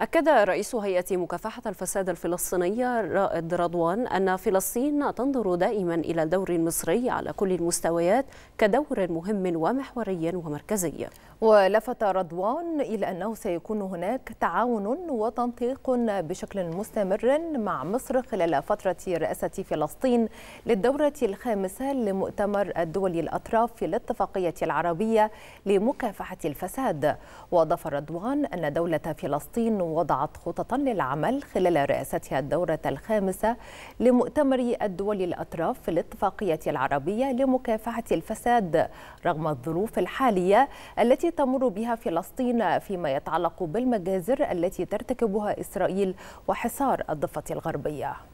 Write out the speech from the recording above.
أكد رئيس هيئة مكافحة الفساد الفلسطينية رائد رضوان أن فلسطين تنظر دائما إلى الدور المصري على كل المستويات كدور مهم ومحوري ومركزي ولفت رضوان إلى أنه سيكون هناك تعاون وتنطيق بشكل مستمر مع مصر خلال فترة رئاسة فلسطين للدورة الخامسة لمؤتمر الدول الأطراف في الاتفاقية العربية لمكافحة الفساد وأضاف رضوان أن دولة فلسطين وضعت خططا للعمل خلال رئاستها الدورة الخامسة لمؤتمر الدول الأطراف في الاتفاقية العربية لمكافحة الفساد رغم الظروف الحالية التي تمر بها فلسطين فيما يتعلق بالمجازر التي ترتكبها إسرائيل وحصار الضفة الغربية